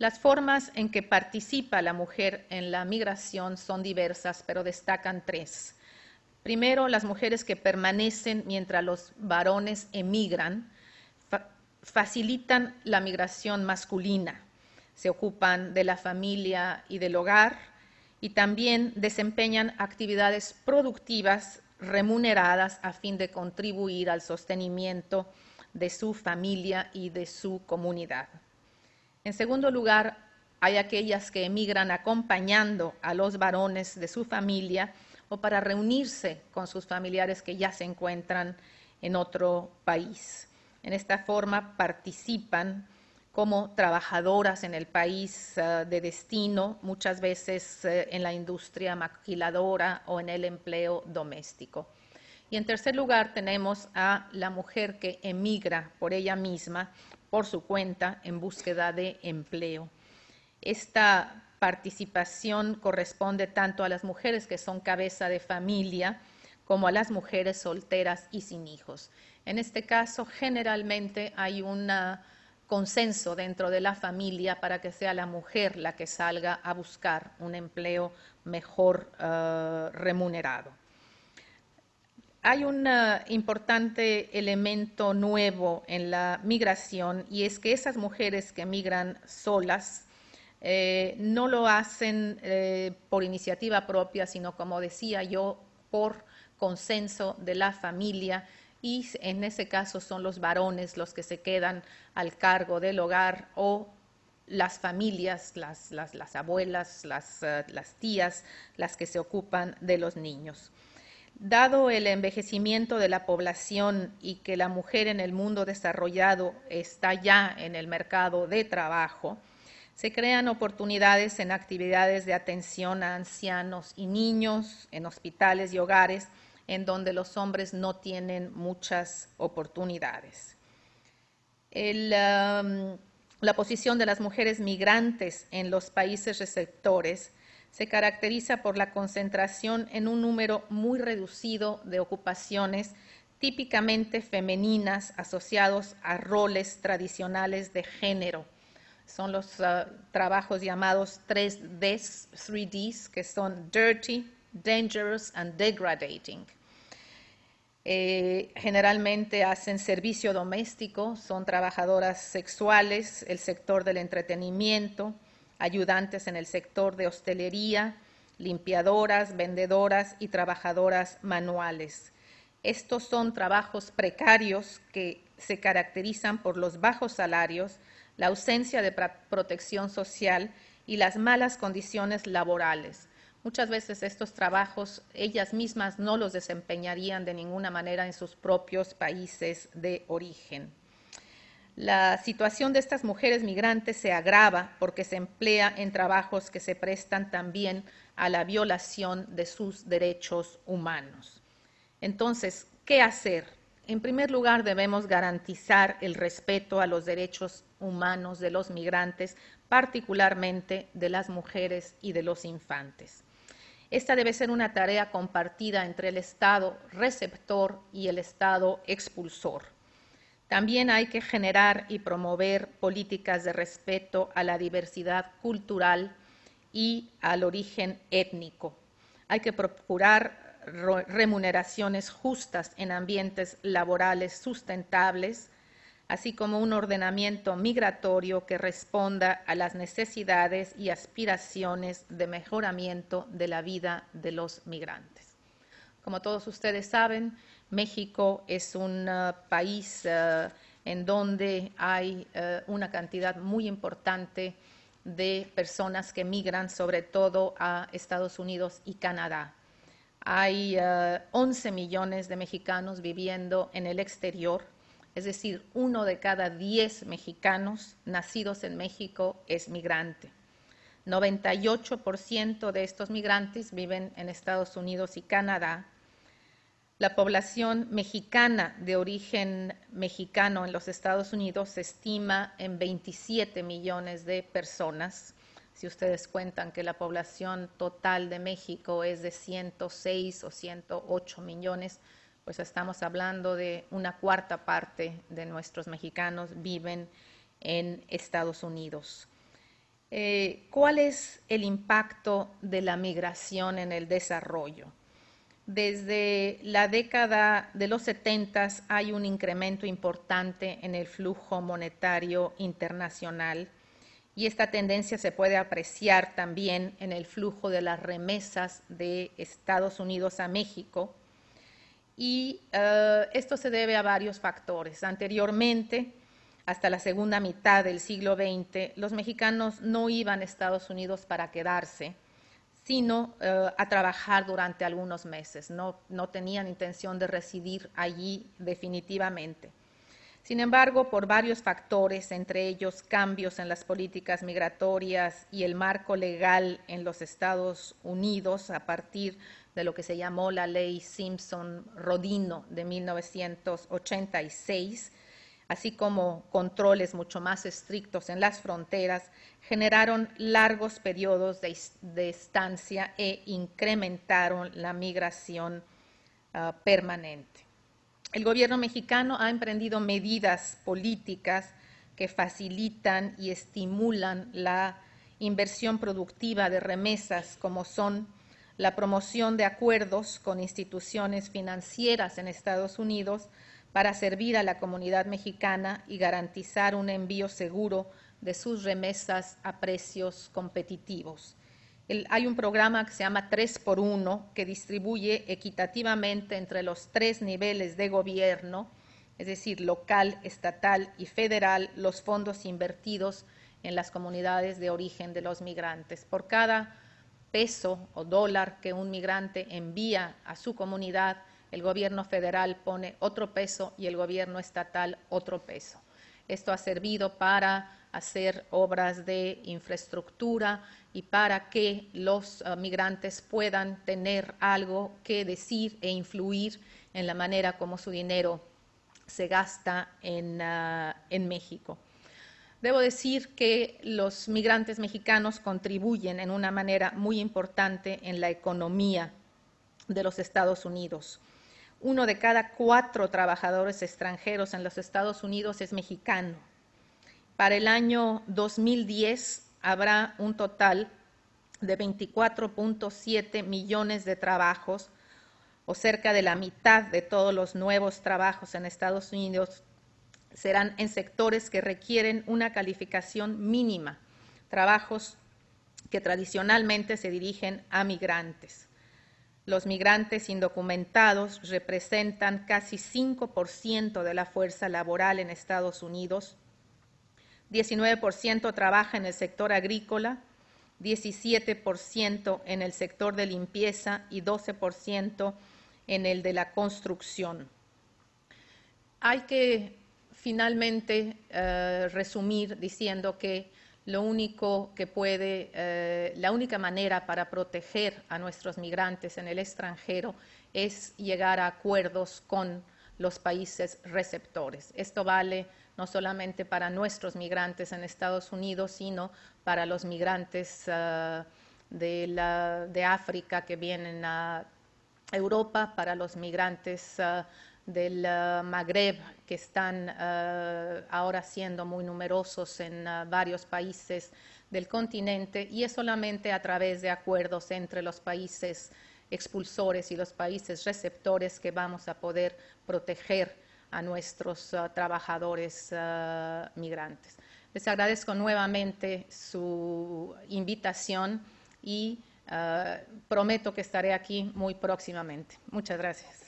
Las formas en que participa la mujer en la migración son diversas, pero destacan tres. Primero, las mujeres que permanecen mientras los varones emigran facilitan la migración masculina. Se ocupan de la familia y del hogar y también desempeñan actividades productivas remuneradas a fin de contribuir al sostenimiento de su familia y de su comunidad. En segundo lugar, hay aquellas que emigran acompañando a los varones de su familia o para reunirse con sus familiares que ya se encuentran en otro país. En esta forma participan como trabajadoras en el país eh, de destino, muchas veces eh, en la industria maquiladora o en el empleo doméstico. Y en tercer lugar tenemos a la mujer que emigra por ella misma por su cuenta en búsqueda de empleo. Esta participación corresponde tanto a las mujeres que son cabeza de familia como a las mujeres solteras y sin hijos. En este caso, generalmente hay un consenso dentro de la familia para que sea la mujer la que salga a buscar un empleo mejor eh, remunerado hay un eh, importante elemento nuevo en la migración y es que esas mujeres que migran solas eh, no lo hacen eh, por iniciativa propia, sino como decía yo, por consenso de la familia y en ese caso son los varones los que se quedan al cargo del hogar o las familias, las, abuelas, las tías, las que se ocupan de los niños. Dado el envejecimiento de la población y que la mujer en el mundo desarrollado está ya en el mercado de trabajo, se crean oportunidades en actividades de atención a ancianos y niños, en hospitales y hogares, en donde los hombres no tienen muchas oportunidades. Um, la posición de las mujeres migrantes en los países receptores se caracteriza por la concentración en un número muy reducido de ocupaciones típicamente femeninas asociados a roles tradicionales de género. Son los ah, trabajos llamados 3Ds, que son dirty, dangerous and degrading. Eh, generalmente hacen servicio doméstico, son trabajadoras sexuales, el sector del entretenimiento, ayudantes en el sector de hostelería, limpiadoras, vendedoras y trabajadoras manuales. Estos son trabajos precarios que se caracterizan por los bajos salarios, la ausencia de protección social y las malas condiciones laborales. Muchas veces estos trabajos ellas mismas no los desempeñarían de ninguna manera en sus propios países de origen. La situación de estas mujeres migrantes se agrava porque se emplea en trabajos que se prestan también a la violación de sus derechos humanos. Entonces, ¿qué hacer? En primer lugar, debemos garantizar el respeto a los derechos humanos de los migrantes, particularmente de las mujeres y de los infantes. Esta debe ser una tarea compartida entre el Estado receptor y el Estado expulsor. También hay que generar y promover políticas de respeto a la diversidad cultural y al origen étnico. Hay que procurar remuneraciones justas en ambientes laborales sustentables, así como un ordenamiento migratorio que responda a las necesidades y aspiraciones de mejoramiento de la vida de los migrantes. Como todos ustedes saben, México es un eh, país eh, en donde hay eh, una cantidad muy importante de personas que migran sobre todo a Estados Unidos y Canadá. Hay 11 millones de mexicanos viviendo en el exterior, es decir, uno de cada 10 mexicanos nacidos en México es migrante. 98% de estos migrantes viven en Estados Unidos y Canadá. La población mexicana de origen mexicano en los Estados Unidos se estima en 27 millones de personas. Si ustedes cuentan que la población total de México es de 106 o 108 millones, pues estamos hablando de una cuarta parte de nuestros mexicanos viven en Estados Unidos. Eh, cuál es el impacto de la migración en el desarrollo. Desde la década de los 70 hay un incremento importante en el flujo monetario internacional y esta tendencia se puede apreciar también en el flujo de las remesas de Estados Unidos a México. Y eh, esto se debe a varios factores. Anteriormente, hasta la segunda mitad del siglo XX, los mexicanos no iban a Estados Unidos para quedarse, sino eh, a trabajar durante algunos meses. No, no tenían intención de residir allí definitivamente. Sin embargo, por varios factores, entre ellos cambios en las políticas migratorias y el marco legal en los Estados Unidos a partir de lo que se llamó la ley Simpson-Rodino de 1986, así como controles mucho más estrictos en las fronteras, generaron largos periodos de, estancia e incrementaron la migración ah, permanente. El gobierno mexicano ha emprendido medidas políticas que facilitan y estimulan la inversión productiva de remesas, como son la promoción de acuerdos con instituciones financieras en Estados Unidos para servir a la comunidad mexicana y garantizar un envío seguro de sus remesas a precios competitivos. hay un programa que se llama 3x1 que distribuye equitativamente entre los tres niveles de gobierno, es decir, local, estatal y federal, los fondos invertidos en las comunidades de origen de los migrantes. Por cada peso o dólar que un migrante envía a su comunidad, el gobierno federal pone otro peso y el gobierno estatal otro peso. Esto ha servido para hacer obras de infraestructura y para que los ah, migrantes puedan tener algo que decir e influir en la manera como su dinero se gasta en, ah, en México. Debo decir que los migrantes mexicanos contribuyen en una manera muy importante en la economía de los Estados Unidos uno de cada cuatro trabajadores extranjeros en los Estados Unidos es mexicano. Para el año 2010 habrá un total de 24.7 millones de trabajos o cerca de la mitad de todos los nuevos trabajos en Estados Unidos serán en sectores que requieren una calificación mínima, trabajos que tradicionalmente se dirigen a migrantes. Los migrantes indocumentados representan casi 5% de la fuerza laboral en Estados Unidos, 19% trabaja en el sector agrícola, 17% en el sector de limpieza y 12% en el de la construcción. Hay que finalmente eh, resumir diciendo que único que eh, la única manera para proteger a nuestros migrantes en el extranjero es llegar a acuerdos con los países receptores. Esto vale no solamente para nuestros migrantes en Estados Unidos, sino para los migrantes eh, de, África que vienen a Europa, para los migrantes eh, del Magreb, que están eh, ahora siendo muy numerosos en eh, varios países del continente, y es solamente a través de acuerdos entre los países expulsores y los países receptores que vamos a poder proteger a nuestros eh, trabajadores migrantes. Les agradezco nuevamente su invitación y prometo que estaré aquí muy próximamente. Muchas gracias.